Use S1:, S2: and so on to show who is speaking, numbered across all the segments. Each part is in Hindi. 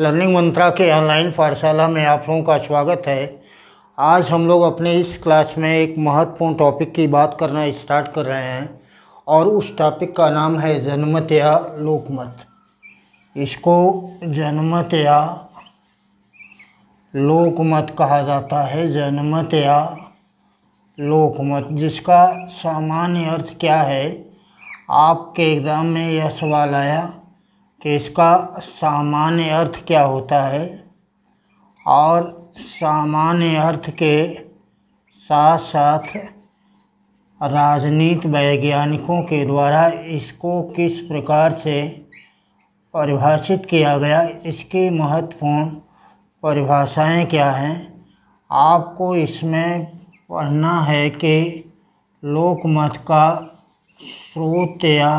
S1: लर्निंग मंत्रा के ऑनलाइन पाठशाला में आप लोगों का स्वागत है आज हम लोग अपने इस क्लास में एक महत्वपूर्ण टॉपिक की बात करना स्टार्ट कर रहे हैं और उस टॉपिक का नाम है जनमत या लोकमत इसको जनमत या लोकमत कहा जाता है जनमत या लोकमत जिसका सामान्य अर्थ क्या है आपके एग्ज़ाम में यह सवाल आया कि इसका सामान्य अर्थ क्या होता है और सामान्य अर्थ के साथ साथ राजनीति वैज्ञानिकों के द्वारा इसको किस प्रकार से परिभाषित किया गया इसके महत्वपूर्ण परिभाषाएं क्या हैं आपको इसमें पढ़ना है कि लोकमत का स्रोत या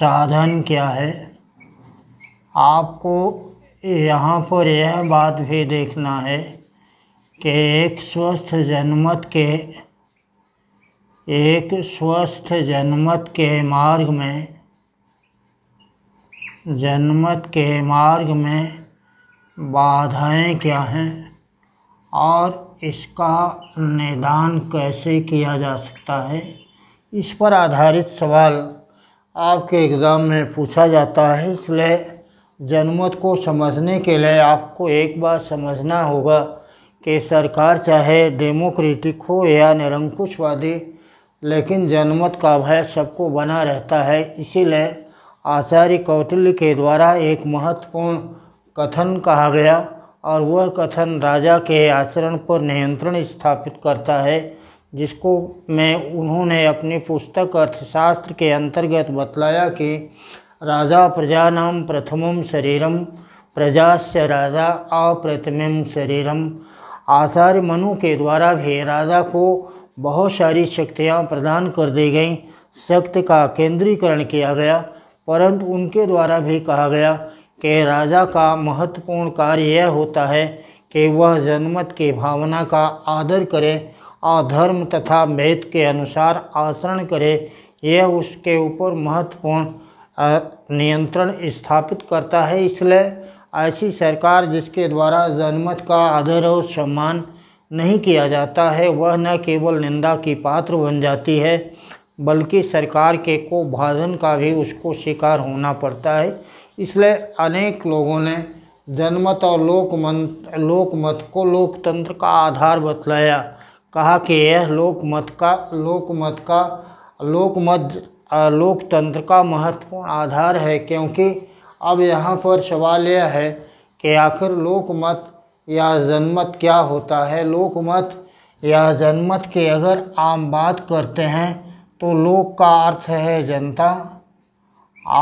S1: साधन क्या है आपको यहाँ पर यह बात भी देखना है कि एक स्वस्थ जनमत के एक स्वस्थ जनमत के मार्ग में जनमत के मार्ग में बाधाएं क्या हैं और इसका निदान कैसे किया जा सकता है इस पर आधारित सवाल आपके एग्ज़ाम में पूछा जाता है इसलिए जनमत को समझने के लिए आपको एक बार समझना होगा कि सरकार चाहे डेमोक्रेटिक हो या निरंकुशवादी लेकिन जनमत का भय सबको बना रहता है इसीलिए आचार्य कौटिल्य के द्वारा एक महत्वपूर्ण कथन कहा गया और वह कथन राजा के आचरण पर नियंत्रण स्थापित करता है जिसको मैं उन्होंने अपनी पुस्तक अर्थशास्त्र के अंतर्गत बतलाया कि राजा प्रजा नाम प्रथमम शरीरम प्रजा से राजा अप्रतिम शरीरम आचार्य मनु के द्वारा भी राजा को बहुत सारी शक्तियाँ प्रदान कर दी गईं शक्ति का केंद्रीकरण किया गया परंतु उनके द्वारा भी कहा गया कि राजा का महत्वपूर्ण कार्य यह होता है कि वह जनमत की भावना का आदर करे अधर्म तथा वेद के अनुसार आचरण करे यह उसके ऊपर महत्वपूर्ण नियंत्रण स्थापित करता है इसलिए ऐसी सरकार जिसके द्वारा जनमत का आदर और सम्मान नहीं किया जाता है वह न केवल निंदा की पात्र बन जाती है बल्कि सरकार के को भाजन का भी उसको शिकार होना पड़ता है इसलिए अनेक लोगों ने जनमत और लोकमत लोकमत को लोकतंत्र का आधार बतलाया कहा कि यह लोकमत का लोकमत का लोकमत लोकतंत्र का महत्वपूर्ण आधार है क्योंकि अब यहाँ पर सवाल यह है कि आखिर लोकमत या जनमत क्या होता है लोकमत या जनमत के अगर आम बात करते हैं तो लोक का अर्थ है जनता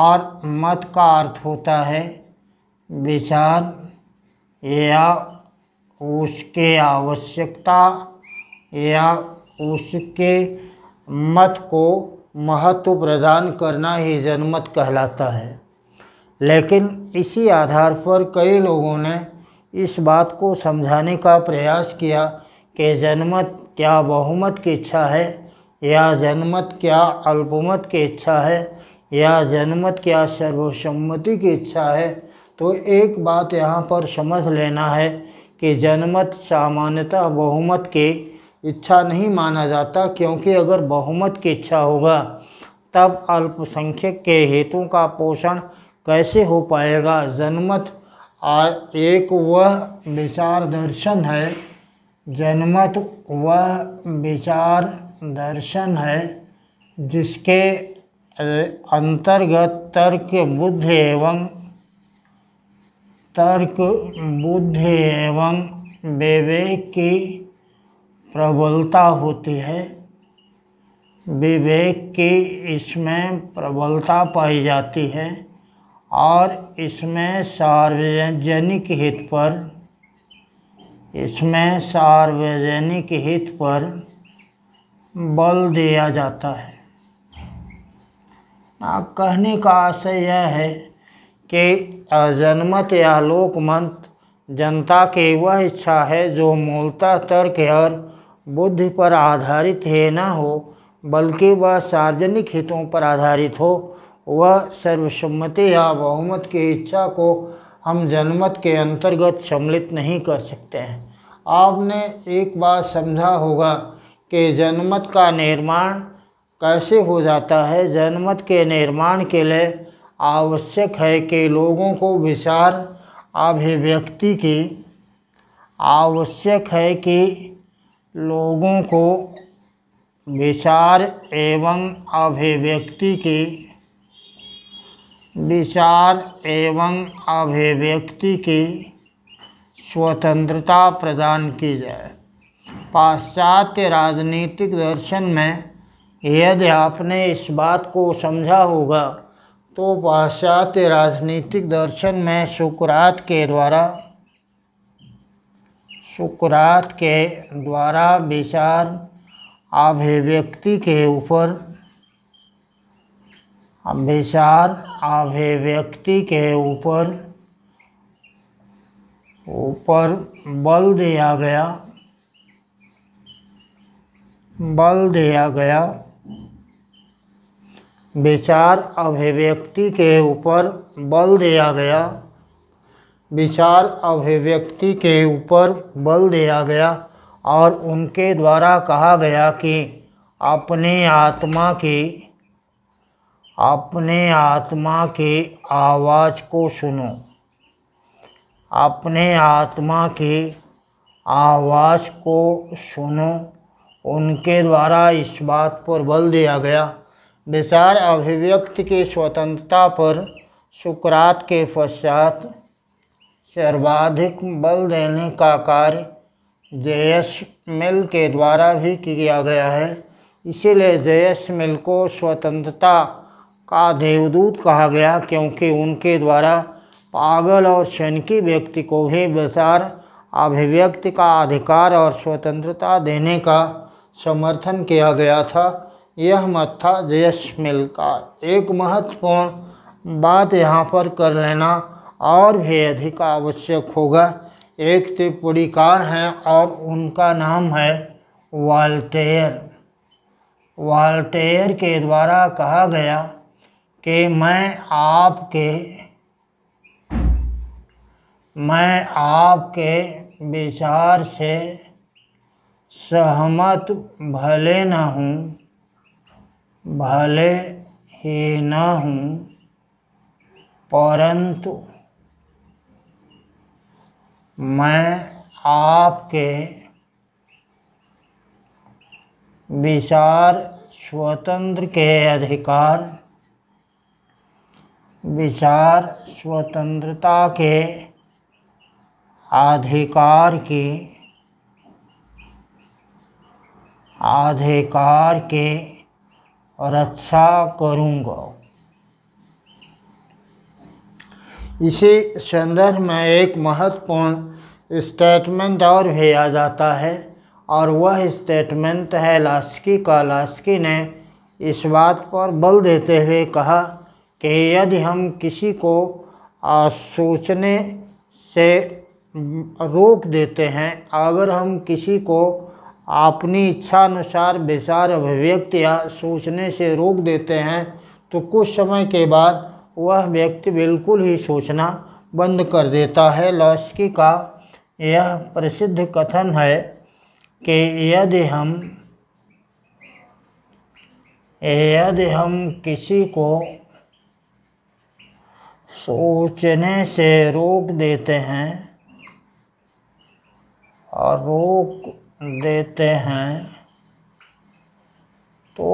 S1: और मत का अर्थ होता है विचार या उसके आवश्यकता या उसके मत को महत्व प्रदान करना ही जनमत कहलाता है लेकिन इसी आधार पर कई लोगों ने इस बात को समझाने का प्रयास किया कि जनमत क्या बहुमत की इच्छा है या जनमत क्या अल्पमत की इच्छा है या जनमत क्या सर्वसम्मति की इच्छा है तो एक बात यहाँ पर समझ लेना है कि जनमत सामान्यतः बहुमत के इच्छा नहीं माना जाता क्योंकि अगर बहुमत की इच्छा होगा तब अल्पसंख्यक के हेतु का पोषण कैसे हो पाएगा जनमत एक वह विचार दर्शन है जनमत वह विचार दर्शन है जिसके अंतर्गत तर्क बुद्ध एवं तर्क बुद्ध एवं विवेक की प्रबलता होती है विवेक की इसमें प्रबलता पाई जाती है और इसमें सार्वजनिक हित पर इसमें सार्वजनिक हित पर बल दिया जाता है ना कहने का आशय यह है कि जनमत या लोकमत जनता की वह इच्छा है जो मूलतः तर्क और बुद्धि पर आधारित है न हो बल्कि वह सार्वजनिक हितों पर आधारित हो वह सर्वसम्मति या बहुमत की इच्छा को हम जनमत के अंतर्गत सम्मिलित नहीं कर सकते हैं आपने एक बात समझा होगा कि जनमत का निर्माण कैसे हो जाता है जनमत के निर्माण के लिए आवश्यक है कि लोगों को विचार अभिव्यक्ति की आवश्यक है कि लोगों को विचार एवं अभिव्यक्ति की विचार एवं अभिव्यक्ति की स्वतंत्रता प्रदान की जाए पाश्चात्य राजनीतिक दर्शन में यदि आपने इस बात को समझा होगा तो पाश्चात्य राजनीतिक दर्शन में सुकरात के द्वारा सुकरात के द्वारा विचार अभिव्यक्ति के ऊपर विचार अभिव्यक्ति के ऊपर ऊपर बल दिया गया बल दिया गया विचार अभिव्यक्ति के ऊपर बल दिया गया विशाल अभिव्यक्ति के ऊपर बल दिया गया और उनके द्वारा कहा गया कि अपने आत्मा के अपने आत्मा के आवाज़ को सुनो अपने आत्मा के आवाज़ को सुनो उनके द्वारा इस बात पर बल दिया गया विचार अभिव्यक्ति की स्वतंत्रता पर सुकरात के पश्चात सर्वाधिक बल देने का कार्य जेएस मिल के द्वारा भी किया गया है इसीलिए जेएस मिल को स्वतंत्रता का देवदूत कहा गया क्योंकि उनके द्वारा पागल और शनकी व्यक्ति को भी विचार अभिव्यक्ति का अधिकार और स्वतंत्रता देने का समर्थन किया गया था यह मत था जयस मिल का एक महत्वपूर्ण बात यहाँ पर कर लेना और भी अधिक आवश्यक होगा एक त्रिपुड़ीकार हैं और उनका नाम है वाल्टेयर वाल्टेयर के द्वारा कहा गया कि मैं आपके मैं आपके विचार से सहमत भले न हूँ भले ही न हूँ परंतु मैं आपके विचार स्वतंत्र के अधिकार विचार स्वतंत्रता के अधिकार की अधिकार के रक्षा करूँगा इसी संदर्भ में एक महत्वपूर्ण स्टेटमेंट और भेजा जाता है और वह स्टेटमेंट है लास्की का लास्की ने इस बात पर बल देते हुए कहा कि यदि हम किसी को सोचने से रोक देते हैं अगर हम किसी को अपनी इच्छा अनुसार विचार अभिव्यक्ति या सोचने से रोक देते हैं तो कुछ समय के बाद वह व्यक्ति बिल्कुल ही सोचना बंद कर देता है लॉस्की का यह प्रसिद्ध कथन है कि यदि हम यदि हम किसी को सोचने से रोक देते हैं और रोक देते हैं तो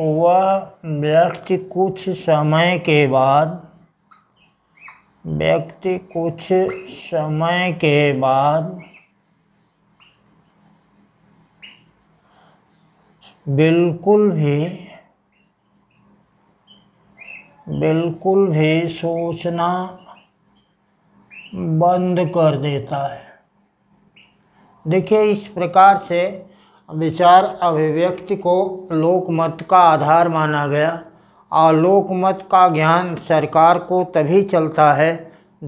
S1: वह व्यक्ति कुछ समय के बाद व्यक्ति कुछ समय के बाद बिल्कुल भी बिल्कुल भी सोचना बंद कर देता है देखिए इस प्रकार से विचार अभिव्यक्ति को लोकमत का आधार माना गया आलोक मत का ज्ञान सरकार को तभी चलता है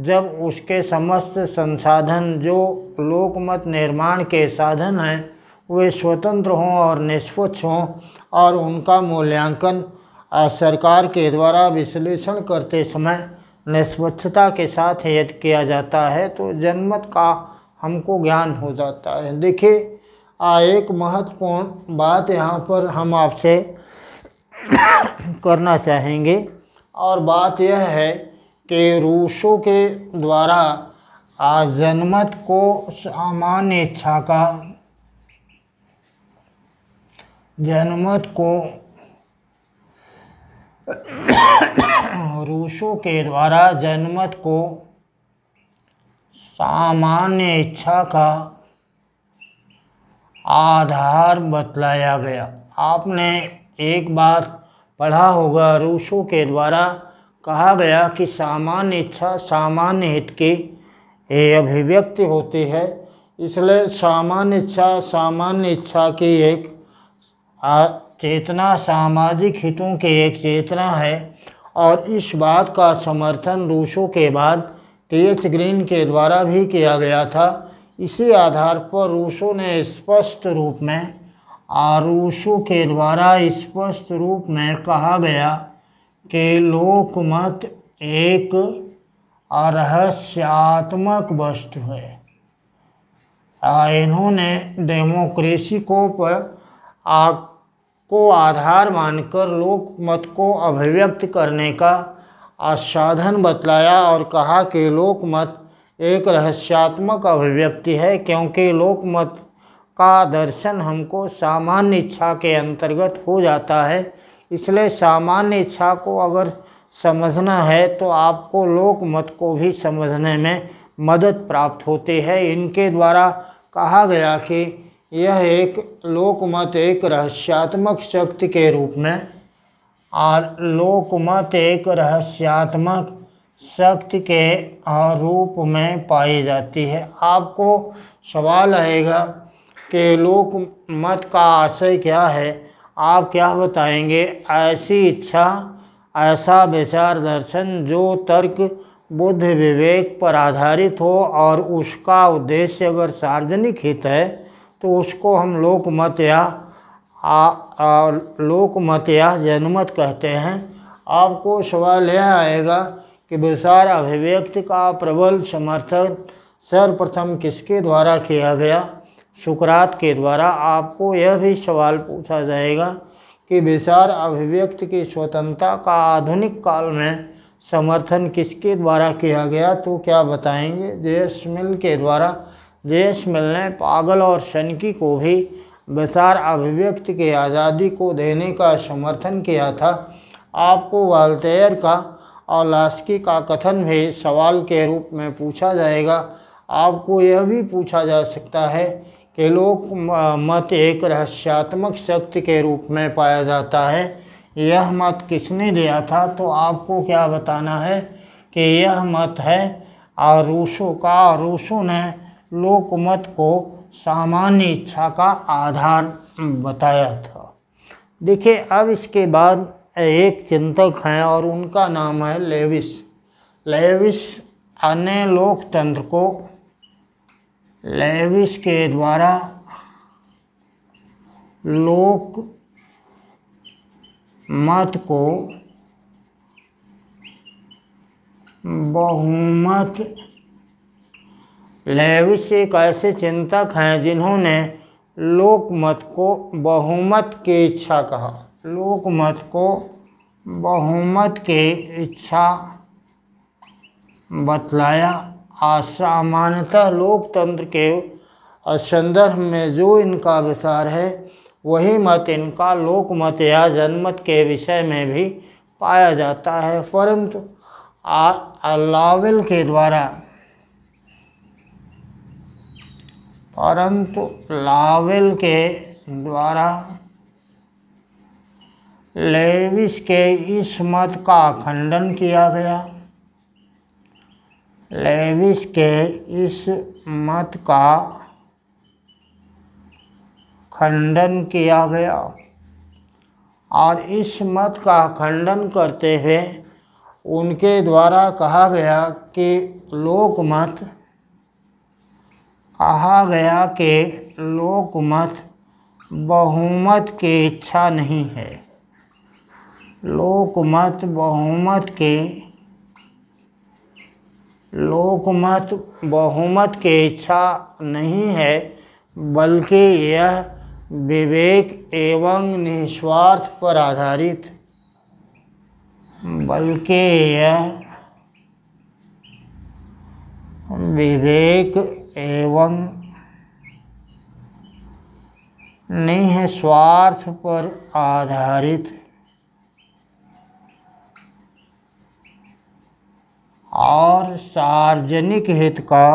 S1: जब उसके समस्त संसाधन जो लोकमत निर्माण के साधन हैं वे स्वतंत्र हों और निष्पक्ष हों और उनका मूल्यांकन सरकार के द्वारा विश्लेषण करते समय निष्पक्षता के साथ यद किया जाता है तो जनमत का हमको ज्ञान हो जाता है देखिए एक महत्वपूर्ण बात यहाँ पर हम आपसे करना चाहेंगे और बात यह है कि रूसों के द्वारा जनमत को सामान्य इच्छा का जनमत को रूसों के द्वारा जनमत को सामान्य इच्छा का आधार बतलाया गया आपने एक बार पढ़ा होगा रूसों के द्वारा कहा गया कि सामान्य इच्छा सामान्य हित की अभिव्यक्ति होती है इसलिए सामान्य इच्छा सामान्य इच्छा की एक चेतना सामाजिक हितों की एक चेतना है और इस बात का समर्थन रूसों के बाद टी एच ग्रीन के द्वारा भी किया गया था इसी आधार पर रूसों ने स्पष्ट रूप में आरुषु के द्वारा स्पष्ट रूप में कहा गया कि लोकमत एक रहस्यात्मक वस्तु है इन्होंने डेमोक्रेसी को पर आ, को आधार मानकर लोकमत को अभिव्यक्त करने का आसाधन बतलाया और कहा कि लोकमत एक रहस्यात्मक अभिव्यक्ति है क्योंकि लोकमत का दर्शन हमको सामान्य इच्छा के अंतर्गत हो जाता है इसलिए सामान्य इच्छा को अगर समझना है तो आपको लोक मत को भी समझने में मदद प्राप्त होती है इनके द्वारा कहा गया कि यह एक लोकमत एक रहस्यात्मक शक्ति के रूप में और लोकमत एक रहस्यात्मक शक्ति के रूप में पाई जाती है आपको सवाल आएगा के लोक मत का आशय क्या है आप क्या बताएंगे ऐसी इच्छा ऐसा विचार दर्शन जो तर्क बुद्ध विवेक पर आधारित हो और उसका उद्देश्य अगर सार्वजनिक हित है तो उसको हम लोकमत या लोकमत या जनमत कहते हैं आपको सवाल यह आएगा कि विचार अभिव्यक्ति का प्रबल समर्थन सर्वप्रथम किसके द्वारा किया गया सुकरात के द्वारा आपको यह भी सवाल पूछा जाएगा कि विचार अभिव्यक्ति की स्वतंत्रता का आधुनिक काल में समर्थन किसके द्वारा किया गया तो क्या बताएंगे जयस मिल के द्वारा जयस मिल ने पागल और शनकी को भी विचार अभिव्यक्ति की आज़ादी को देने का समर्थन किया था आपको वाल्टेयर का और लास्की का कथन भी सवाल के रूप में पूछा जाएगा आपको यह भी पूछा जा सकता है के लोक मत एक रहस्यात्मक शक्ति के रूप में पाया जाता है यह मत किसने दिया था तो आपको क्या बताना है कि यह मत है आरूसों का आरूसों ने लोकमत को सामान्य इच्छा का आधार बताया था देखिए अब इसके बाद एक चिंतक हैं और उनका नाम है लेविस लेविस अन्य लोकतंत्र को लेविस के द्वारा लोक मत को बहुमत लेविस एक ऐसे चिंतक हैं जिन्होंने लोकमत को बहुमत की इच्छा कहा लोकमत को बहुमत की इच्छा बतलाया असामान्यतः लोकतंत्र के संदर्भ में जो इनका विचार है वही मत इनका लोकमत या जनमत के विषय में भी पाया जाता है परंतु अलावल के द्वारा परंतु लावेल के द्वारा लेविस के इस मत का खंडन किया गया लेविस के इस मत का खंडन किया गया और इस मत का खंडन करते हुए उनके द्वारा कहा गया कि लोकमत कहा गया कि लोकमत बहुमत की इच्छा नहीं है लोकमत बहुमत की लोकमत बहुमत की इच्छा नहीं है बल्कि यह विवेक एवं निस्वार्थ पर आधारित बल्कि यह विवेक एवं नहीं है स्वार्थ पर आधारित और सार्वजनिक हित का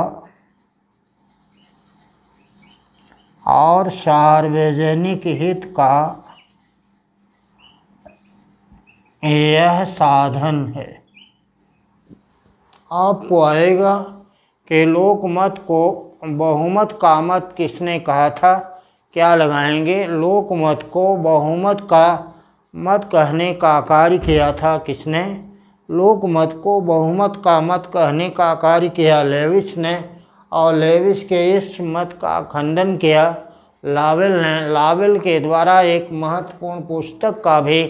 S1: और सार्वजनिक हित का यह साधन है आपको आएगा कि लोकमत को बहुमत का मत किसने कहा था क्या लगाएंगे लोकमत को बहुमत का मत कहने का कार्य किया था किसने लोकमत को बहुमत का मत कहने का कार्य किया लेविस ने और लेविस के इस मत का खंडन किया लावेल ने लावेल के द्वारा एक महत्वपूर्ण पुस्तक का भी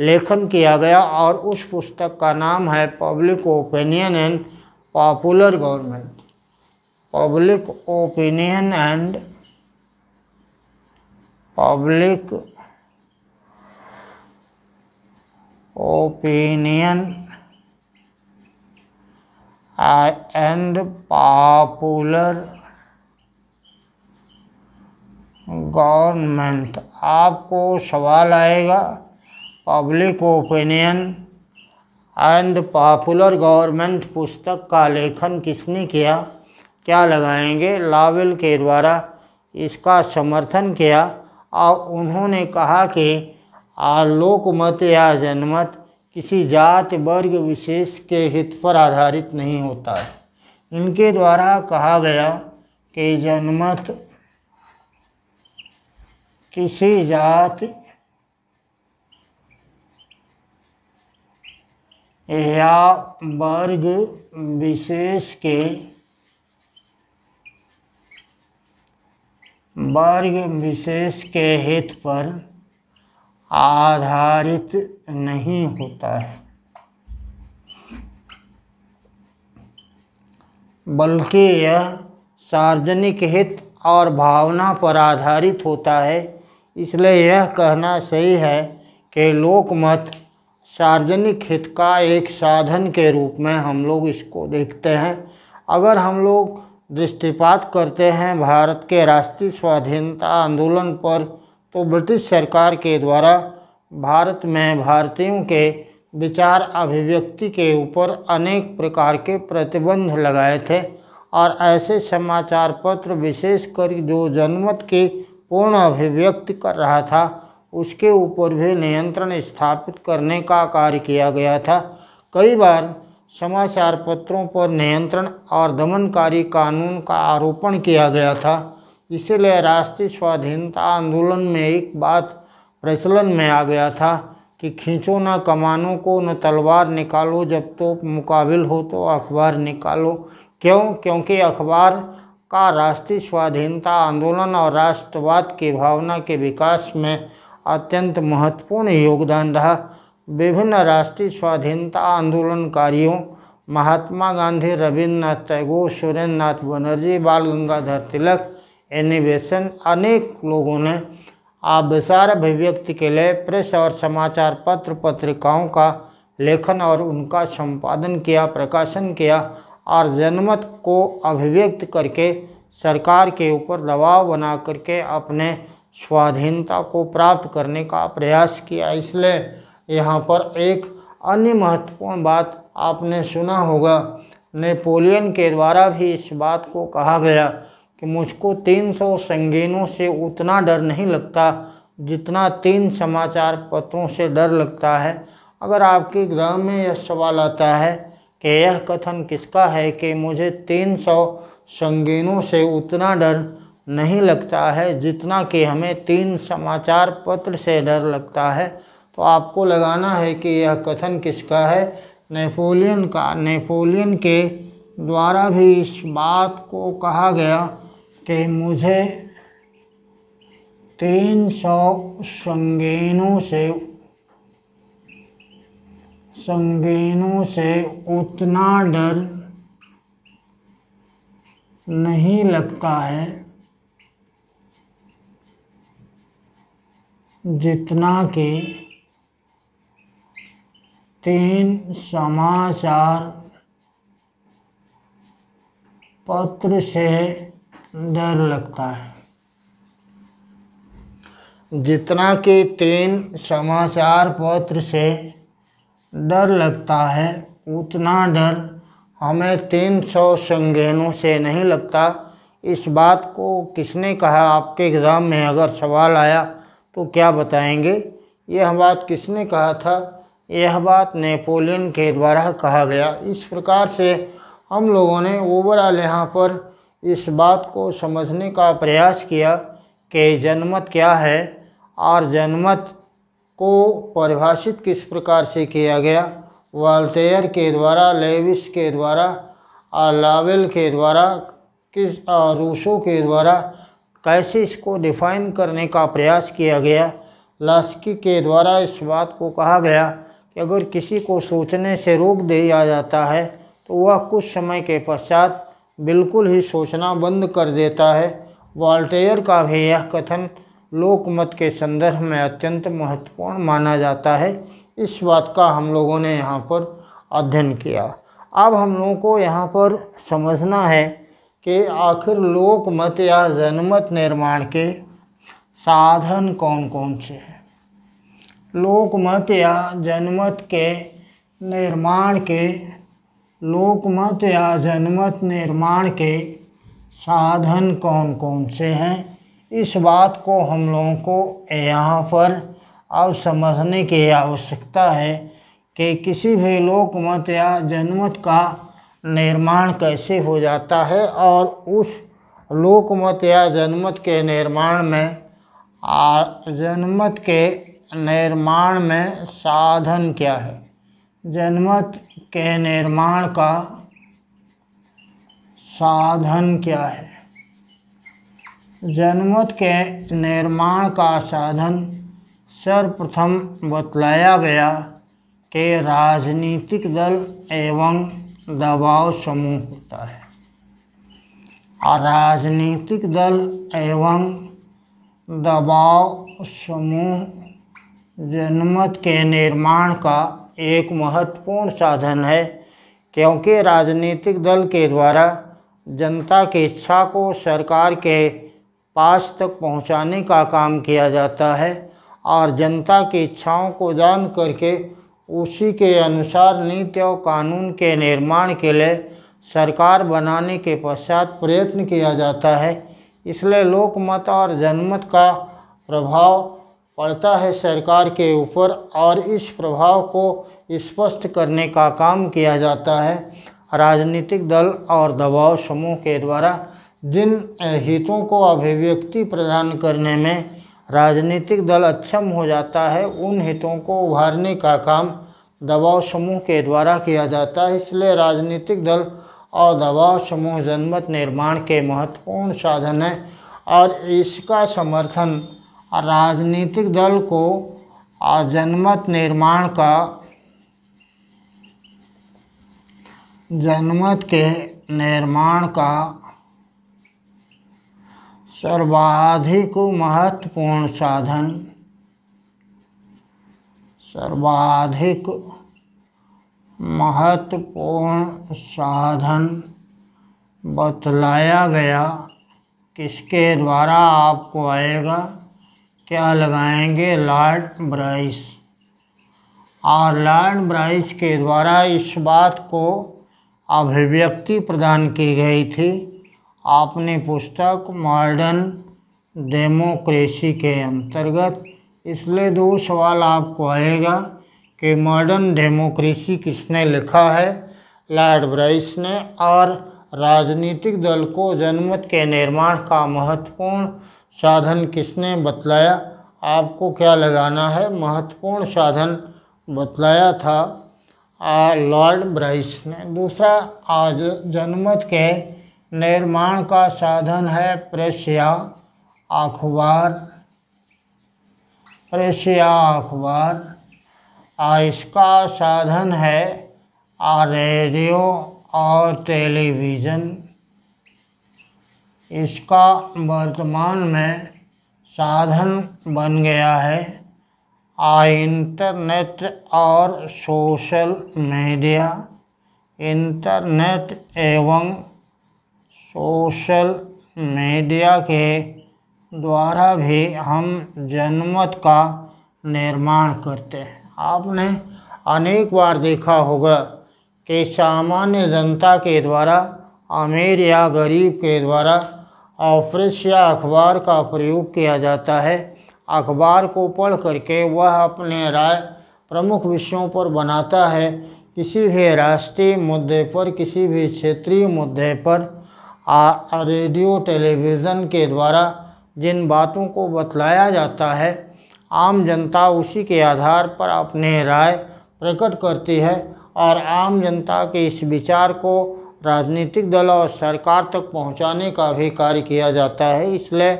S1: लेखन किया गया और उस पुस्तक का नाम है public opinion and popular government public opinion and public opinion and popular government आपको सवाल आएगा public opinion and popular government पुस्तक का लेखन किसने किया क्या लगाएंगे लावेल के द्वारा इसका समर्थन किया और उन्होंने कहा कि लोकमत या जनमत किसी जात वर्ग विशेष के हित पर आधारित नहीं होता है इनके द्वारा कहा गया कि जनमत किसी जात या वर्ग विशेष के वर्ग विशेष के हित पर आधारित नहीं होता है बल्कि यह सार्वजनिक हित और भावना पर आधारित होता है इसलिए यह कहना सही है कि लोकमत सार्वजनिक हित का एक साधन के रूप में हम लोग इसको देखते हैं अगर हम लोग दृष्टिपात करते हैं भारत के राष्ट्रीय स्वाधीनता आंदोलन पर तो ब्रिटिश सरकार के द्वारा भारत में भारतीयों के विचार अभिव्यक्ति के ऊपर अनेक प्रकार के प्रतिबंध लगाए थे और ऐसे समाचार पत्र विशेषकर जो जनमत के पूर्ण अभिव्यक्ति कर रहा था उसके ऊपर भी नियंत्रण स्थापित करने का कार्य किया गया था कई बार समाचार पत्रों पर नियंत्रण और दमनकारी कानून का आरोपण किया गया था इसीलिए राष्ट्रीय स्वाधीनता आंदोलन में एक बात प्रचलन में आ गया था कि खींचो ना कमानों को न तलवार निकालो जब तो मुकाबिल हो तो अखबार निकालो क्यों क्योंकि अखबार का राष्ट्रीय स्वाधीनता आंदोलन और राष्ट्रवाद की भावना के विकास में अत्यंत महत्वपूर्ण योगदान रहा विभिन्न राष्ट्रीय स्वाधीनता आंदोलनकारियों महात्मा गांधी रविन्द्रनाथ टैगोर सुरेंद्र नाथ बनर्जी बाल गंगाधर तिलक एनिवेशन अनेक लोगों ने आबसार अभिव्यक्ति के लिए प्रेस और समाचार पत्र पत्रिकाओं का लेखन और उनका संपादन किया प्रकाशन किया और जनमत को अभिव्यक्त करके सरकार के ऊपर दबाव बना करके अपने स्वाधीनता को प्राप्त करने का प्रयास किया इसलिए यहाँ पर एक अन्य महत्वपूर्ण बात आपने सुना होगा नेपोलियन के द्वारा भी इस बात को कहा गया कि मुझको 300 संगीनों से उतना डर नहीं लगता जितना तीन समाचार पत्रों से डर लगता है अगर आपके ग्रह में यह सवाल आता है कि यह कथन किसका है कि मुझे 300 संगीनों से उतना डर नहीं लगता है जितना कि हमें तीन समाचार पत्र से डर लगता है तो आपको लगाना है कि यह कथन किसका है नेपोलियन का नेपोलियन के द्वारा भी इस बात को कहा गया कि मुझे तीन सौ संगीनों से संगीनों से उतना डर नहीं लगता है जितना कि तीन समाचार पत्र से डर लगता है जितना कि तीन समाचार पत्र से डर लगता है उतना डर हमें तीन सौ संज्ञानों से नहीं लगता इस बात को किसने कहा आपके एग्ज़ाम में अगर सवाल आया तो क्या बताएंगे यह बात किसने कहा था यह बात नेपोलियन के द्वारा कहा गया इस प्रकार से हम लोगों ने ओवरऑल यहाँ पर इस बात को समझने का प्रयास किया कि जनमत क्या है और जनमत को परिभाषित किस प्रकार से किया गया वाल्टेयर के द्वारा लेविस के द्वारा और लावेल के द्वारा किस और रूसों के द्वारा कैसे इसको डिफाइन करने का प्रयास किया गया लास्की के द्वारा इस बात को कहा गया कि अगर किसी को सोचने से रोक दिया जाता है तो वह कुछ समय के पश्चात बिल्कुल ही सोचना बंद कर देता है वाल्टेयर का भी यह कथन लोकमत के संदर्भ में अत्यंत महत्वपूर्ण माना जाता है इस बात का हम लोगों ने यहाँ पर अध्ययन किया अब हम लोगों को यहाँ पर समझना है कि आखिर लोकमत या जनमत निर्माण के साधन कौन कौन से हैं लोकमत या जनमत के निर्माण के लोकमत या जनमत निर्माण के साधन कौन कौन से हैं इस बात को हम लोगों को यहाँ पर अब समझने की आवश्यकता है कि किसी भी लोकमत या जनमत का निर्माण कैसे हो जाता है और उस लोकमत या जनमत के निर्माण में आ, जनमत के निर्माण में साधन क्या है जनमत के निर्माण का साधन क्या है जनमत के निर्माण का साधन सर्वप्रथम बतलाया गया कि राजनीतिक दल एवं दबाव समूह होता है और राजनीतिक दल एवं दबाव समूह जनमत के निर्माण का एक महत्वपूर्ण साधन है क्योंकि राजनीतिक दल के द्वारा जनता की इच्छा को सरकार के पास तक पहुंचाने का काम किया जाता है और जनता की इच्छाओं को जान करके उसी के अनुसार नीति और कानून के निर्माण के लिए सरकार बनाने के पश्चात प्रयत्न किया जाता है इसलिए लोकमत और जनमत का प्रभाव पड़ता है सरकार के ऊपर और इस प्रभाव को स्पष्ट करने का काम किया जाता है राजनीतिक दल और दबाव समूह के द्वारा जिन हितों को अभिव्यक्ति प्रदान करने में राजनीतिक दल अक्षम हो जाता है उन हितों को उभारने का काम दबाव समूह के द्वारा किया जाता है इसलिए राजनीतिक दल और दबाव समूह जनमत निर्माण के महत्वपूर्ण साधन हैं और इसका समर्थन राजनीतिक दल को जनमत निर्माण का जनमत के निर्माण का सर्वाधिक महत्वपूर्ण साधन सर्वाधिक महत्वपूर्ण साधन बतलाया गया किसके द्वारा आपको आएगा क्या लगाएंगे लॉर्ड ब्राइस और लॉर्ड ब्राइस के द्वारा इस बात को अभिव्यक्ति प्रदान की गई थी आपने पुस्तक मॉडर्न डेमोक्रेसी के अंतर्गत इसलिए दो सवाल आपको आएगा कि मॉडर्न डेमोक्रेसी किसने लिखा है लॉर्ड ब्राइस ने और राजनीतिक दल को जनमत के निर्माण का महत्वपूर्ण साधन किसने बतलाया आपको क्या लगाना है महत्वपूर्ण साधन बतलाया था आ लॉर्ड ब्राइस ने दूसरा आज जनमत के निर्माण का साधन है प्रेस या अखबार प्रेस या अखबार आ इसका साधन है आ रेडियो और टेलीविज़न इसका वर्तमान में साधन बन गया है आ इंटरनेट और सोशल मीडिया इंटरनेट एवं सोशल मीडिया के द्वारा भी हम जनमत का निर्माण करते हैं आपने अनेक बार देखा होगा कि सामान्य जनता के द्वारा अमीर या गरीब के द्वारा और या अखबार का प्रयोग किया जाता है अखबार को पढ़ करके वह अपने राय प्रमुख विषयों पर बनाता है किसी भी राष्ट्रीय मुद्दे पर किसी भी क्षेत्रीय मुद्दे पर आ, रेडियो टेलीविज़न के द्वारा जिन बातों को बतलाया जाता है आम जनता उसी के आधार पर अपने राय प्रकट करती है और आम जनता के इस विचार को राजनीतिक दलों और सरकार तक पहुंचाने का भी कार्य किया जाता है इसलिए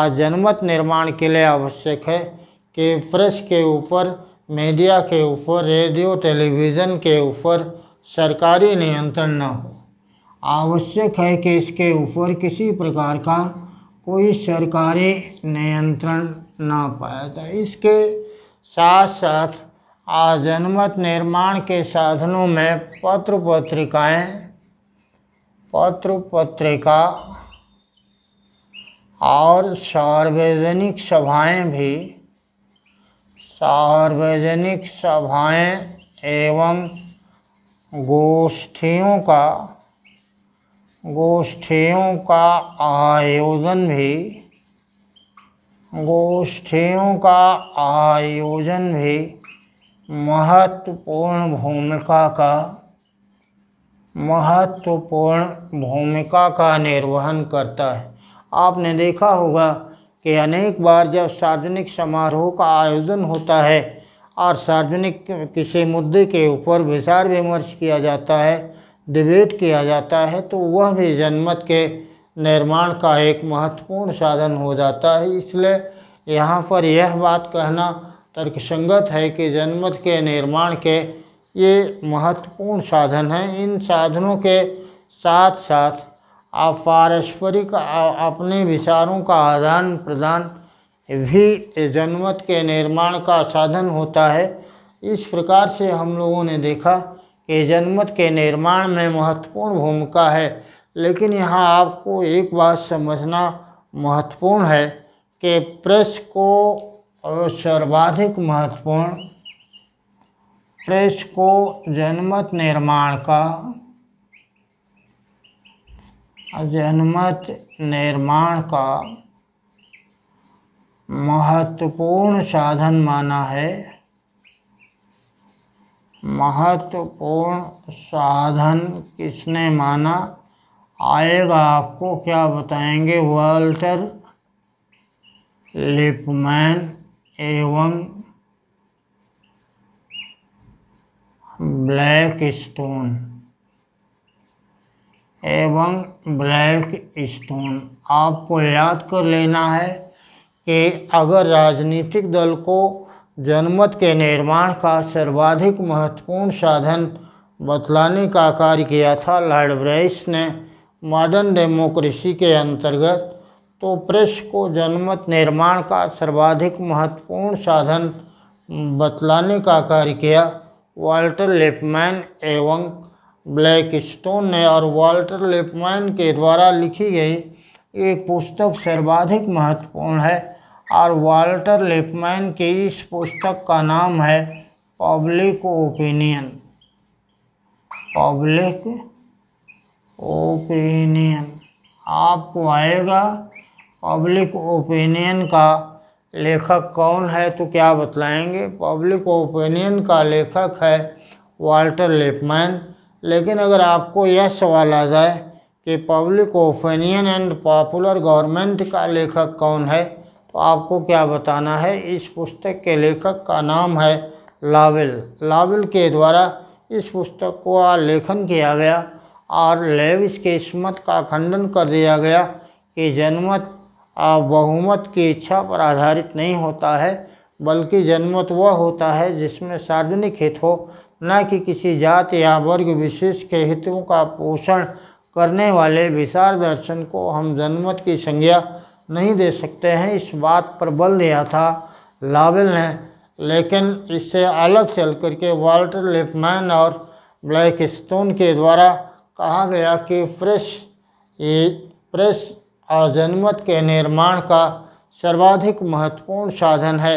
S1: आज जनमत निर्माण के लिए आवश्यक है कि प्रेस के ऊपर मीडिया के ऊपर रेडियो टेलीविज़न के ऊपर सरकारी नियंत्रण न हो आवश्यक है कि इसके ऊपर किसी प्रकार का कोई सरकारी नियंत्रण न पाया जाए इसके साथ साथ आजन्मत निर्माण के साधनों में पत्र पत्रिकाएं पत्र पत्रिका और सार्वजनिक सभाएं भी सार्वजनिक सभाएं एवं गोष्ठियों का गोष्ठियों का आयोजन भी गोष्ठियों का आयोजन भी महत्वपूर्ण भूमिका का महत्वपूर्ण भूमिका का निर्वहन करता है आपने देखा होगा कि अनेक बार जब सार्वजनिक समारोह का आयोजन होता है और सार्वजनिक किसी मुद्दे के ऊपर विचार विमर्श किया जाता है डिबेट किया जाता है तो वह भी जनमत के निर्माण का एक महत्वपूर्ण साधन हो जाता है इसलिए यहाँ पर यह बात कहना तर्कसंगत है कि जनमत के निर्माण के ये महत्वपूर्ण साधन हैं इन साधनों के साथ साथ आप पारस्परिक अपने विचारों का आदान प्रदान भी जनमत के निर्माण का साधन होता है इस प्रकार से हम लोगों ने देखा कि जनमत के निर्माण में महत्वपूर्ण भूमिका है लेकिन यहाँ आपको एक बात समझना महत्वपूर्ण है कि प्रेस को सर्वाधिक महत्वपूर्ण ट्रेस को जनमत निर्माण का जनमत निर्माण का महत्वपूर्ण साधन माना है महत्वपूर्ण साधन किसने माना आएगा आपको क्या बताएंगे वाल्टर लिपमैन एवं ब्लैक स्टोन एवं ब्लैक स्टोन आपको याद कर लेना है कि अगर राजनीतिक दल को जनमत के निर्माण का सर्वाधिक महत्वपूर्ण साधन बतलाने का कार्य किया था लॉर्ड ब्रेस ने मॉडर्न डेमोक्रेसी के अंतर्गत तो प्रेस को जनमत निर्माण का सर्वाधिक महत्वपूर्ण साधन बतलाने का कार्य किया वाल्टर लिपमैन एवं ब्लैक स्टोन ने और वाल्टर लिपमैन के द्वारा लिखी गई एक पुस्तक सर्वाधिक महत्वपूर्ण है और वाल्टर लिपमैन की इस पुस्तक का नाम है पब्लिक ओपिनियन पब्लिक ओपिनियन आपको आएगा पब्लिक ओपिनियन का लेखक कौन है तो क्या बतलाएंगे पब्लिक ओपिनियन का लेखक है वाल्टर लिपमैन लेकिन अगर आपको यह सवाल आ जाए कि public opinion and popular government का लेखक कौन है तो आपको क्या बताना है इस पुस्तक के लेखक का नाम है लाविल लाविल के द्वारा इस पुस्तक को लेखन किया गया और लेविस के इसमत का खंडन कर दिया गया कि जनमत बहुमत की इच्छा पर आधारित नहीं होता है बल्कि जनमत वह होता है जिसमें सार्वजनिक हित हो न कि किसी जात या वर्ग विशेष के हितों का पोषण करने वाले विचार दर्शन को हम जनमत की संज्ञा नहीं दे सकते हैं इस बात पर बल दिया था लावेल ने लेकिन इससे अलग चल करके वाल्टर लिपमैन और ब्लैक स्टोन के द्वारा कहा गया कि प्रेस प्रेस और जनमत के निर्माण का सर्वाधिक महत्वपूर्ण साधन है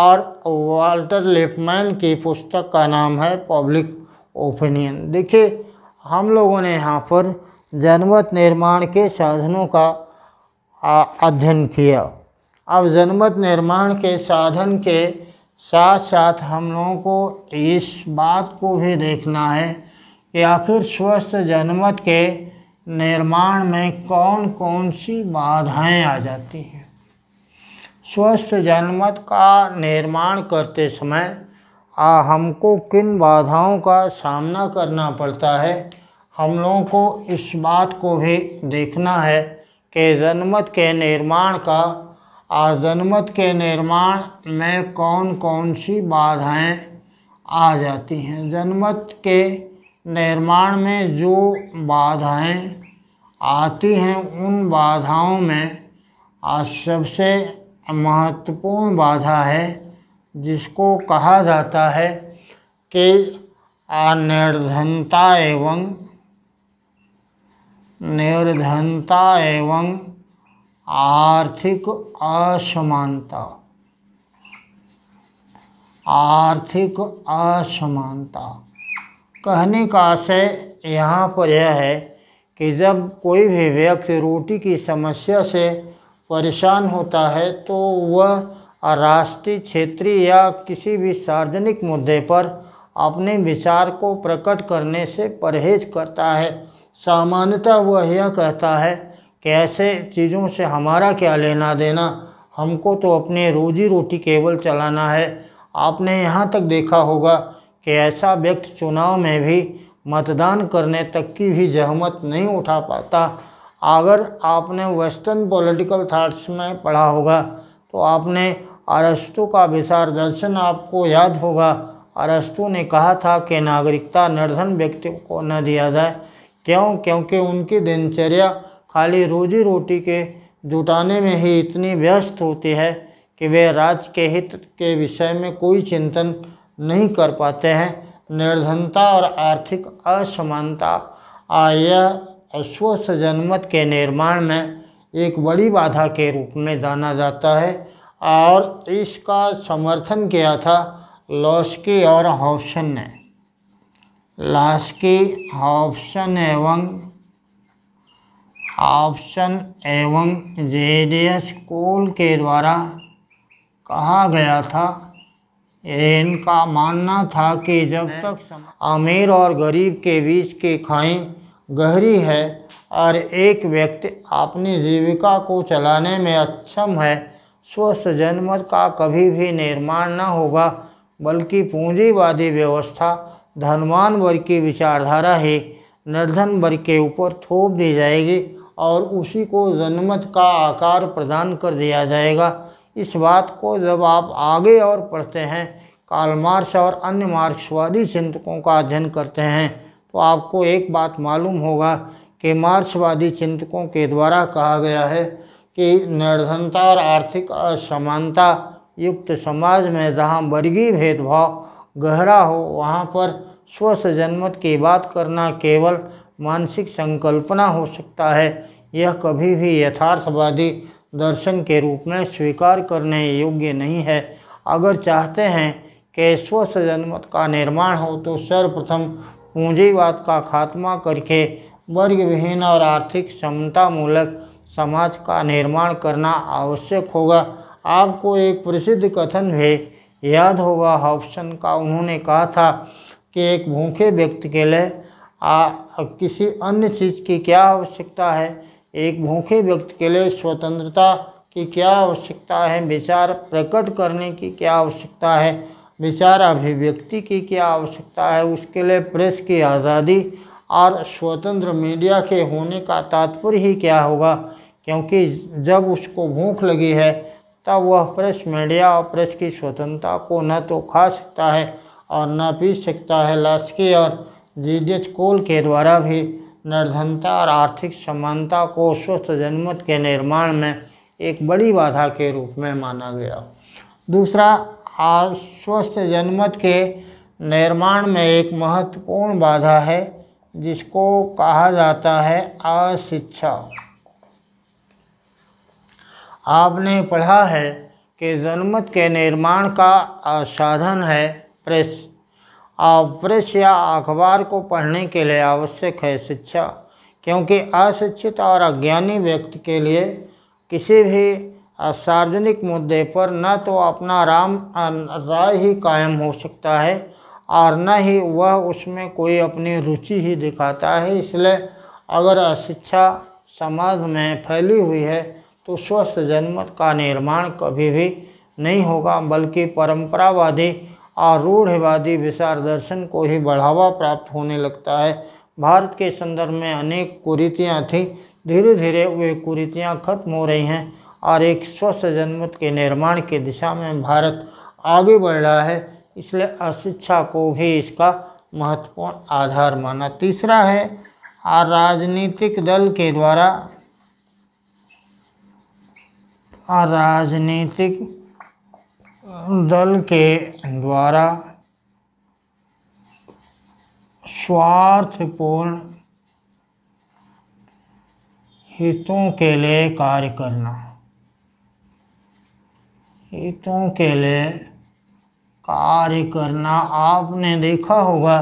S1: और वाल्टर लिपमैन की पुस्तक का नाम है पब्लिक ओपिनियन देखिए हम लोगों ने यहाँ पर जनमत निर्माण के साधनों का अध्ययन किया अब जनमत निर्माण के साधन के साथ साथ हम लोगों को इस बात को भी देखना है कि आखिर स्वस्थ जनमत के निर्माण में कौन कौन सी बाधाएं आ जाती हैं स्वस्थ जनमत का निर्माण करते समय आ, हमको किन बाधाओं का सामना करना पड़ता है हम लोगों को इस बात को भी देखना है कि जनमत के निर्माण का आ जनमत के निर्माण में कौन कौन सी बाधाएं आ जाती हैं जनमत के निर्माण में जो बाधाएं आती हैं उन बाधाओं में आज सबसे महत्वपूर्ण बाधा है जिसको कहा जाता है कि निर्धनता एवं निर्धनता एवं आर्थिक असमानता आर्थिक असमानता कहने का आशय यहाँ पर यह है कि जब कोई भी व्यक्ति रोटी की समस्या से परेशान होता है तो वह राष्ट्रीय क्षेत्रीय या किसी भी सार्वजनिक मुद्दे पर अपने विचार को प्रकट करने से परहेज करता है सामान्यतः वह यह कहता है कि ऐसे चीज़ों से हमारा क्या लेना देना हमको तो अपने रोजी रोटी केवल चलाना है आपने यहाँ तक देखा होगा कि ऐसा व्यक्ति चुनाव में भी मतदान करने तक की भी जहमत नहीं उठा पाता अगर आपने वेस्टर्न पॉलिटिकल थाट्स में पढ़ा होगा तो आपने अरस्तु का विचार दर्शन आपको याद होगा अरस्तु ने कहा था कि नागरिकता निर्धन व्यक्ति को न दिया जाए क्यों क्योंकि उनकी दिनचर्या खाली रोजी रोटी के जुटाने में ही इतनी व्यस्त होती है कि वे राज्य के हित के विषय में कोई चिंतन नहीं कर पाते हैं निर्धनता और आर्थिक असमानता आय अस्वस्थ जनमत के निर्माण में एक बड़ी बाधा के रूप में जाना जाता है और इसका समर्थन किया था लॉस्की और हॉप्सन ने लास्की हॉप्सन एवं ऑप्शन एवं जेडीएस कोल के द्वारा कहा गया था इनका मानना था कि जब तक अमीर और गरीब के बीच की खाई गहरी है और एक व्यक्ति अपनी जीविका को चलाने में अक्षम है स्वस्थ जनमत का कभी भी निर्माण न होगा बल्कि पूंजीवादी व्यवस्था धनवान वर्ग की विचारधारा ही निर्धन वर्ग के ऊपर थोप दी जाएगी और उसी को जनमत का आकार प्रदान कर दिया जाएगा इस बात को जब आप आगे और पढ़ते हैं काल मार्क्स और अन्य मार्क्सवादी चिंतकों का अध्ययन करते हैं तो आपको एक बात मालूम होगा कि मार्क्सवादी चिंतकों के द्वारा कहा गया है कि निर्धनता और आर्थिक असमानता युक्त समाज में जहाँ वर्गीय भेदभाव गहरा हो वहाँ पर स्वस्थ जनमत की बात करना केवल मानसिक संकल्पना हो सकता है यह कभी भी यथार्थवादी दर्शन के रूप में स्वीकार करने योग्य नहीं है अगर चाहते हैं कि स्वस्थ जनमत का निर्माण हो तो सर्वप्रथम पूंजीवाद का खात्मा करके वर्ग विहीन और आर्थिक क्षमता मूलक समाज का निर्माण करना आवश्यक होगा आपको एक प्रसिद्ध कथन भी याद होगा हॉप्सन का उन्होंने कहा था कि एक भूखे व्यक्ति के लिए आ, किसी अन्य चीज़ की क्या आवश्यकता है एक भूखे व्यक्ति के लिए स्वतंत्रता की क्या आवश्यकता है विचार प्रकट करने की क्या आवश्यकता है विचार अभिव्यक्ति की क्या आवश्यकता है उसके लिए प्रेस की आज़ादी और स्वतंत्र मीडिया के होने का तात्पर्य ही क्या होगा क्योंकि जब उसको भूख लगी है तब वह प्रेस मीडिया और प्रेस की स्वतंत्रता को न तो खा सकता है और न पी सकता है लास्की और जी डी एच कोल के द्वारा भी निर्धनता और आर्थिक समानता को स्वस्थ जनमत के निर्माण में एक बड़ी बाधा के रूप में माना गया दूसरा स्वस्थ जनमत के निर्माण में एक महत्वपूर्ण बाधा है जिसको कहा जाता है अशिक्षा आपने पढ़ा है कि जनमत के निर्माण का साधन है प्रेस आवृश या अखबार को पढ़ने के लिए आवश्यक है शिक्षा क्योंकि अशिक्षित और अज्ञानी व्यक्ति के लिए किसी भी सार्वजनिक मुद्दे पर न तो अपना राम राय ही कायम हो सकता है और न ही वह उसमें कोई अपनी रुचि ही दिखाता है इसलिए अगर शिक्षा समाज में फैली हुई है तो स्वस्थ जनमत का निर्माण कभी भी नहीं होगा बल्कि परंपरावादी आरूढ़वादी विचार दर्शन को ही बढ़ावा प्राप्त होने लगता है भारत के संदर्भ में अनेक कुरीतियाँ थीं धीरे धीरे वे कुरीतियाँ खत्म हो रही हैं और एक स्वस्थ जनमत के निर्माण की दिशा में भारत आगे बढ़ रहा है इसलिए अशिक्षा को भी इसका महत्वपूर्ण आधार माना तीसरा है और राजनीतिक दल के द्वारा राजनीतिक दल के द्वारा स्वार्थपूर्ण हितों के लिए कार्य करना हितों के लिए कार्य करना आपने देखा होगा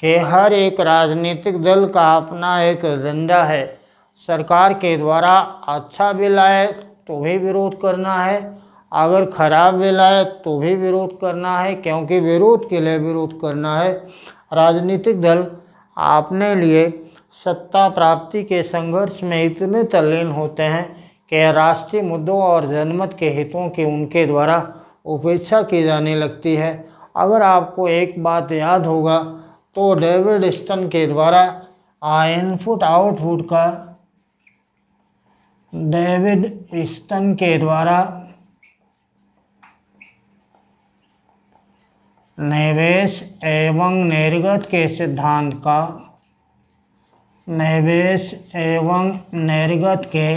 S1: कि हर एक राजनीतिक दल का अपना एक एजेंडा है सरकार के द्वारा अच्छा भी लाए तो भी विरोध करना है अगर खराब बिल आए तो भी विरोध करना है क्योंकि विरोध के लिए विरोध करना है राजनीतिक दल अपने लिए सत्ता प्राप्ति के संघर्ष में इतने तल्लीन होते हैं कि राष्ट्रीय मुद्दों और जनमत के हितों की उनके द्वारा उपेक्षा की जाने लगती है अगर आपको एक बात याद होगा तो डेविड स्टन के द्वारा इनपुट आउटपुट का डेविड स्टन के द्वारा निवेश एवं निर्गत के सिद्धांत का निवेश एवं निर्गत के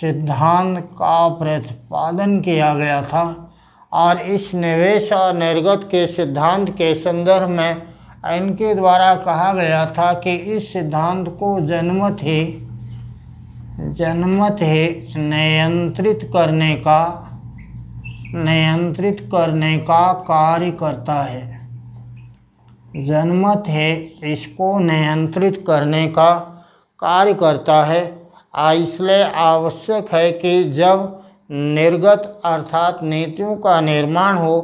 S1: सिद्धांत का प्रतिपादन किया गया था और इस निवेश और निर्गत के सिद्धांत के संदर्भ में इनके द्वारा कहा गया था कि इस सिद्धांत को जन्मत ही जन्मत ही नियंत्रित करने का नियंत्रित करने का कार्य करता है जनमत है इसको नियंत्रित करने का कार्य करता है इसलिए आवश्यक है कि जब निर्गत अर्थात नीतियों का निर्माण हो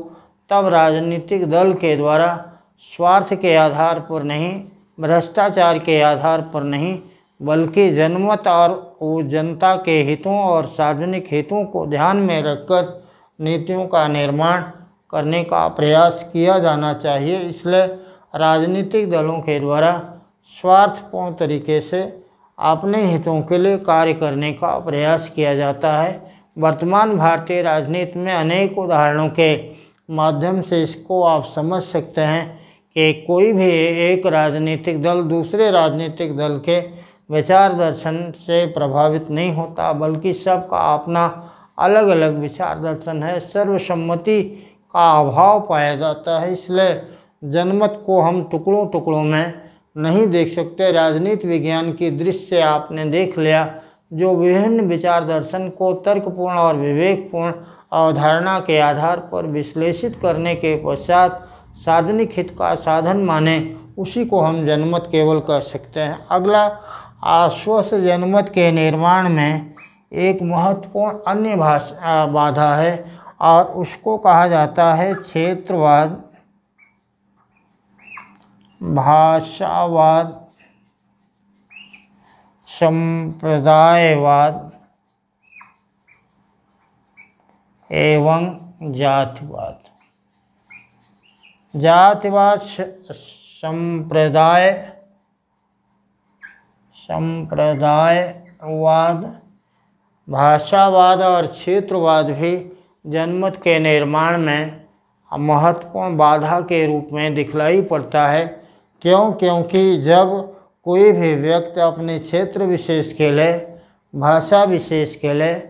S1: तब राजनीतिक दल के द्वारा स्वार्थ के आधार पर नहीं भ्रष्टाचार के आधार पर नहीं बल्कि जनमत और जनता के हितों और सार्वजनिक हितों को ध्यान में रखकर नीतियों का निर्माण करने का प्रयास किया जाना चाहिए इसलिए राजनीतिक दलों के द्वारा स्वार्थपूर्ण तरीके से अपने हितों के लिए कार्य करने का प्रयास किया जाता है वर्तमान भारतीय राजनीति में अनेक उदाहरणों के माध्यम से इसको आप समझ सकते हैं कि कोई भी एक राजनीतिक दल दूसरे राजनीतिक दल के विचार दर्शन से प्रभावित नहीं होता बल्कि सबका अपना अलग अलग विचार दर्शन है सर्वसम्मति का अभाव पाया जाता है इसलिए जनमत को हम टुकड़ों टुकड़ों में नहीं देख सकते राजनीति विज्ञान की दृष्टि से आपने देख लिया जो विभिन्न विचार दर्शन को तर्कपूर्ण और विवेकपूर्ण अवधारणा के आधार पर विश्लेषित करने के पश्चात सार्वजनिक हित का साधन माने उसी को हम जनमत केवल कह सकते हैं अगला आश्वस्त जनमत के निर्माण में एक महत्वपूर्ण अन्य भाषा बाधा है और उसको कहा जाता है क्षेत्रवाद भाषावाद संप्रदायवाद एवं जातिवाद जातिवाद संप्रदाय संप्रदायवाद भाषावाद और क्षेत्रवाद भी जनमत के निर्माण में महत्वपूर्ण बाधा के रूप में दिखलाई पड़ता है क्यों क्योंकि जब कोई भी व्यक्ति अपने क्षेत्र विशेष के लिए भाषा विशेष के लिए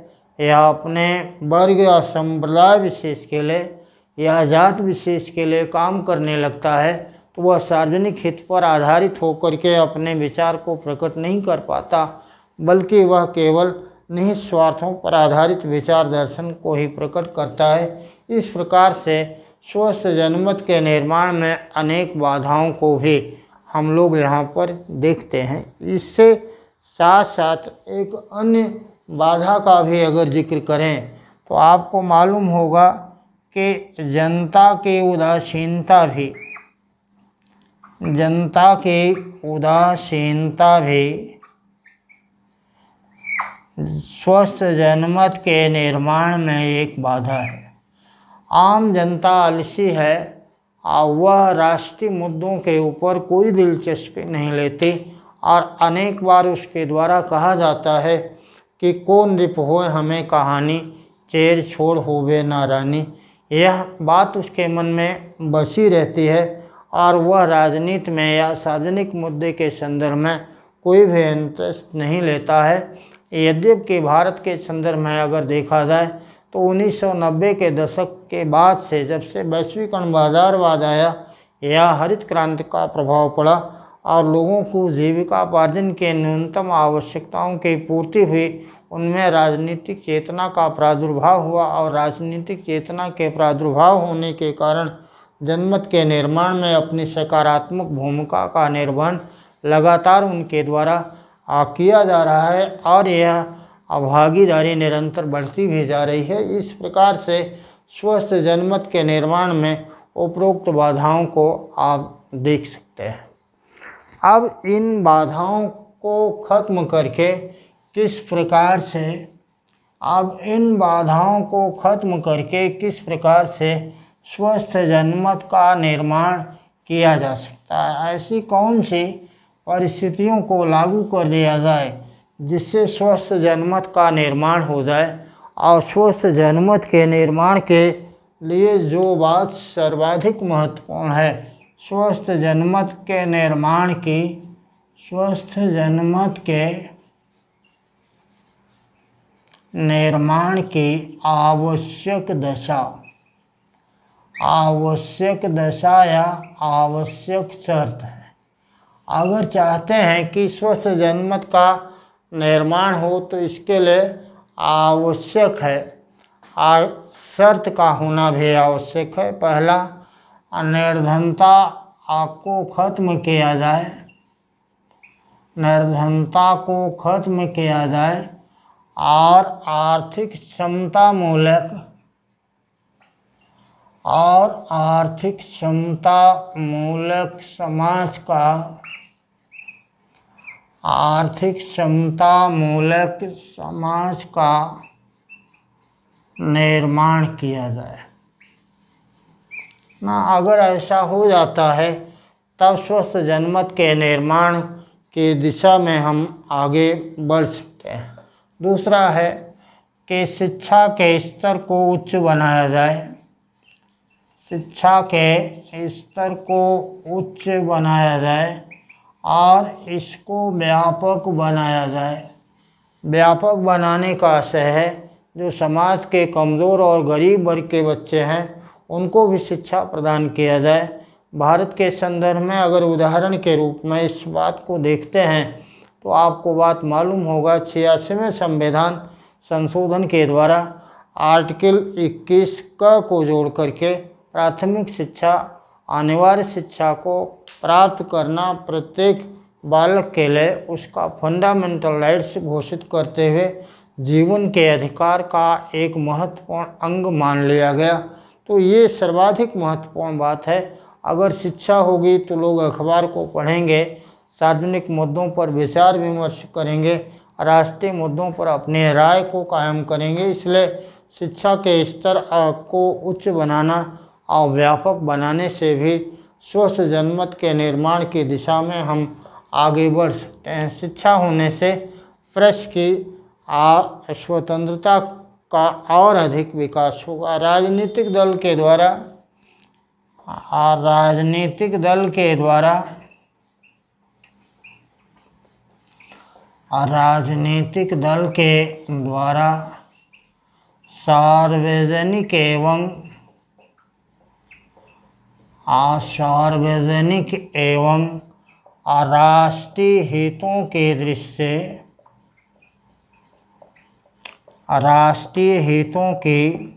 S1: या अपने वर्ग या संप्रदाय विशेष के लिए या जात विशेष के लिए काम करने लगता है तो वह सार्वजनिक हित पर आधारित होकर के अपने विचार को प्रकट नहीं कर पाता बल्कि वह केवल निहित स्वार्थों पर आधारित विचार दर्शन को ही प्रकट करता है इस प्रकार से स्वस्थ जनमत के निर्माण में अनेक बाधाओं को भी हम लोग यहाँ पर देखते हैं इससे साथ साथ एक अन्य बाधा का भी अगर जिक्र करें तो आपको मालूम होगा कि जनता के उदासीनता भी जनता के उदासीनता भी स्वस्थ जनमत के निर्माण में एक बाधा है आम जनता आलसी है और वह राष्ट्रीय मुद्दों के ऊपर कोई दिलचस्पी नहीं लेती और अनेक बार उसके द्वारा कहा जाता है कि कौन रिप हो हमें कहानी चेर छोड़ हो वे नारानी यह बात उसके मन में बसी रहती है और वह राजनीति में या सार्वजनिक मुद्दे के संदर्भ में कोई भी इंटरेस्ट नहीं लेता है यद्यपि भारत के संदर्भ में अगर देखा जाए तो 1990 के दशक के बाद से जब से वैश्विकरण बाजारवाद आया या हरित क्रांति का प्रभाव पड़ा और लोगों को जीविकापार्जन के न्यूनतम आवश्यकताओं की पूर्ति हुई उनमें राजनीतिक चेतना का प्रादुर्भाव हुआ और राजनीतिक चेतना के प्रादुर्भाव होने के कारण जनमत के निर्माण में अपनी सकारात्मक भूमिका का निर्वहन लगातार उनके द्वारा आ, किया जा रहा है और यह अभागीदारी निरंतर बढ़ती भी जा रही है इस प्रकार से स्वस्थ जनमत के निर्माण में उपरोक्त बाधाओं को आप देख सकते हैं अब इन बाधाओं को ख़त्म करके किस प्रकार से अब इन बाधाओं को ख़त्म करके किस प्रकार से स्वस्थ जनमत का निर्माण किया जा सकता है ऐसी कौन सी और स्थितियों को लागू कर दिया जाए जिससे स्वस्थ जनमत का निर्माण हो जाए और स्वस्थ जनमत के निर्माण के लिए जो बात सर्वाधिक महत्वपूर्ण है स्वस्थ जनमत के निर्माण की स्वस्थ जनमत के निर्माण की आवश्यक दशा आवश्यक दशा या आवश्यक शर्त है अगर चाहते हैं कि स्वस्थ जनमत का निर्माण हो तो इसके लिए आवश्यक है आ शर्त का होना भी आवश्यक है पहला निर्धनता को खत्म किया जाए निर्धनता को खत्म किया जाए और आर्थिक क्षमता मूलक और आर्थिक क्षमता मूलक समाज का आर्थिक क्षमता मूलक समाज का निर्माण किया जाए ना अगर ऐसा हो जाता है तब स्वस्थ जनमत के निर्माण की दिशा में हम आगे बढ़ सकते हैं दूसरा है कि शिक्षा के स्तर को उच्च बनाया जाए शिक्षा के स्तर को उच्च बनाया जाए और इसको व्यापक बनाया जाए व्यापक बनाने का आशय है जो समाज के कमज़ोर और गरीब वर्ग के बच्चे हैं उनको भी शिक्षा प्रदान किया जाए भारत के संदर्भ में अगर उदाहरण के रूप में इस बात को देखते हैं तो आपको बात मालूम होगा छियासीवें संविधान संशोधन के द्वारा आर्टिकल 21 का को जोड़ करके प्राथमिक शिक्षा अनिवार्य शिक्षा को प्राप्त करना प्रत्येक बालक के लिए उसका फंडामेंटल राइट्स घोषित करते हुए जीवन के अधिकार का एक महत्वपूर्ण अंग मान लिया गया तो ये सर्वाधिक महत्वपूर्ण बात है अगर शिक्षा होगी तो लोग अखबार को पढ़ेंगे सार्वजनिक मुद्दों पर विचार विमर्श करेंगे राष्ट्रीय मुद्दों पर अपने राय को कायम करेंगे इसलिए शिक्षा के स्तर को उच्च बनाना और व्यापक बनाने से भी स्वस्थ जनमत के निर्माण की दिशा में हम आगे बढ़ सकते हैं शिक्षा होने से प्रेस की स्वतंत्रता का और अधिक विकास होगा राजनीतिक दल के द्वारा राजनीतिक दल के द्वारा राजनीतिक दल के द्वारा सार्वजनिक एवं सार्वजनिक एवं राष्ट्रीय हितों के दृष्टि से राष्ट्रीय हितों की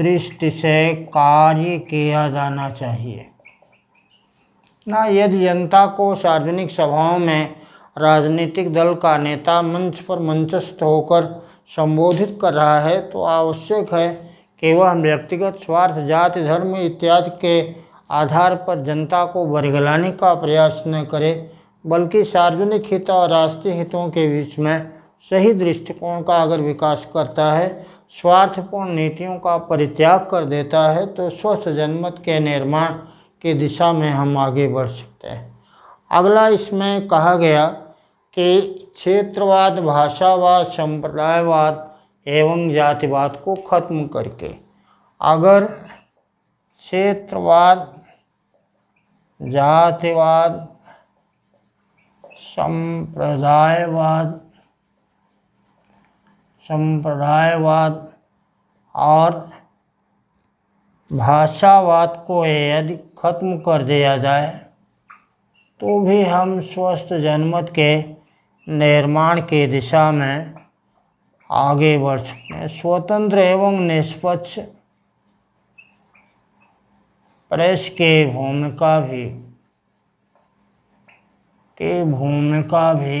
S1: दृष्टि से कार्य किया जाना चाहिए ना यदि जनता को सार्वजनिक सभाओं में राजनीतिक दल का नेता मंच पर मंचस्थ होकर संबोधित कर रहा है तो आवश्यक है कि वह व्यक्तिगत स्वार्थ जाति धर्म इत्यादि के आधार पर जनता को बरगलाने का प्रयास न करे बल्कि सार्वजनिक हित और राष्ट्रीय हितों के बीच में सही दृष्टिकोण का अगर विकास करता है स्वार्थपूर्ण नीतियों का परित्याग कर देता है तो स्वस्थ जनमत के निर्माण की दिशा में हम आगे बढ़ सकते हैं अगला इसमें कहा गया कि क्षेत्रवाद भाषावाद संप्रदायवाद एवं जातिवाद को खत्म करके अगर क्षेत्रवाद जातिवाद संप्रदायवाद संप्रदायवाद और भाषावाद को यदि खत्म कर दिया जाए तो भी हम स्वस्थ जनमत के निर्माण की दिशा में आगे बढ़ सकते हैं स्वतंत्र एवं निष्पक्ष प्रेस के भूमिका भी के भूमिका भी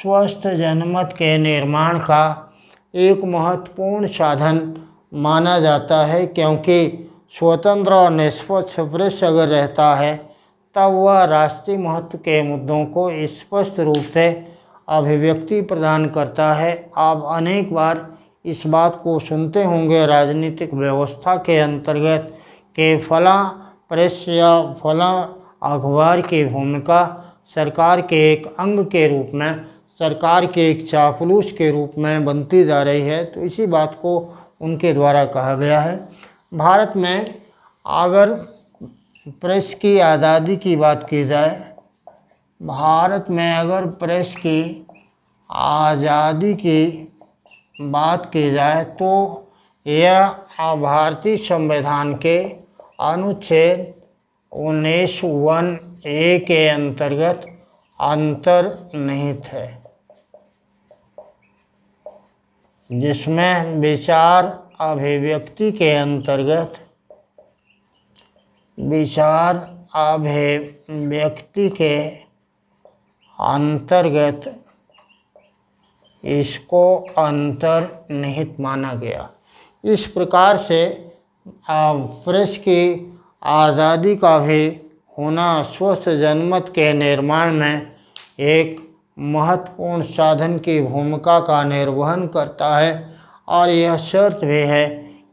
S1: स्वस्थ जनमत के निर्माण का एक महत्वपूर्ण साधन माना जाता है क्योंकि स्वतंत्र और निष्पक्ष प्रेस अगर रहता है तब वह राष्ट्रीय महत्व के मुद्दों को स्पष्ट रूप से अभिव्यक्ति प्रदान करता है आप अनेक बार इस बात को सुनते होंगे राजनीतिक व्यवस्था के अंतर्गत के फला प्रेस या फला अखबार की भूमिका सरकार के एक अंग के रूप में सरकार के एक चापलूस के रूप में बनती जा रही है तो इसी बात को उनके द्वारा कहा गया है भारत में अगर प्रेस की आज़ादी की बात की जाए भारत में अगर प्रेस की आज़ादी की बात की जाए तो यह भारतीय संविधान के अनुच्छेद उन्नीस वन ए के अंतर्गत अंतर्निहित है जिसमें विचार अभिव्यक्ति के अंतर्गत विचार अभिव्यक्ति के अंतर्गत इसको अंतर्निहित माना गया इस प्रकार से प्रेस की आज़ादी का भी होना स्वस्थ जनमत के निर्माण में एक महत्वपूर्ण साधन की भूमिका का निर्वहन करता है और यह शर्त भी है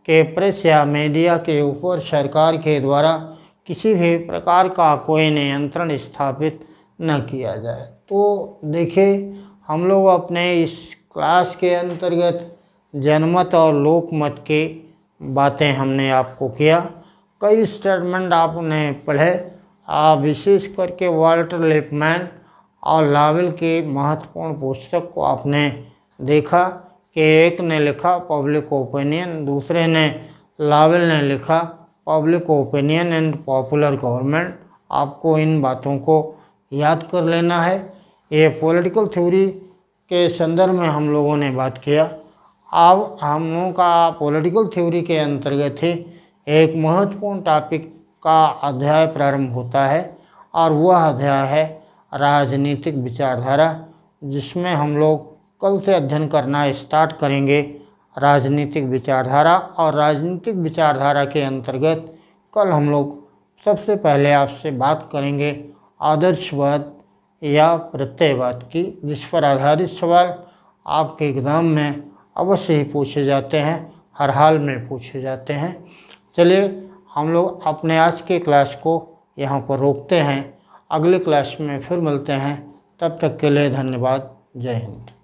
S1: कि प्रेस या मीडिया के ऊपर सरकार के द्वारा किसी भी प्रकार का कोई नियंत्रण स्थापित न किया जाए तो देखे हम लोग अपने इस क्लास के अंतर्गत जनमत और लोकमत के बातें हमने आपको किया कई स्टेटमेंट आपने पढ़े आप विशेष करके वाल्टर लिपमैन और लावल के महत्वपूर्ण पुस्तक को आपने देखा कि एक ने लिखा पब्लिक ओपिनियन दूसरे ने लावल ने लिखा public opinion and popular government आपको इन बातों को याद कर लेना है ये पॉलिटिकल थ्योरी के संदर्भ में हम लोगों ने बात किया अब हम लोगों का पॉलिटिकल थ्योरी के अंतर्गत ही एक महत्वपूर्ण टॉपिक का अध्याय प्रारंभ होता है और वह अध्याय है राजनीतिक विचारधारा जिसमें हम लोग कल से अध्ययन करना स्टार्ट करेंगे राजनीतिक विचारधारा और राजनीतिक विचारधारा के अंतर्गत कल हम लोग सबसे पहले आपसे बात करेंगे आदर्शवाद या प्रत्ययवाद की जिस पर आधारित सवाल आपके एग्ज़ाम में अवश्य ही पूछे जाते हैं हर हाल में पूछे जाते हैं चलिए हम लोग अपने आज के क्लास को यहाँ पर रोकते हैं अगले क्लास में फिर मिलते हैं तब तक के लिए धन्यवाद जय हिंद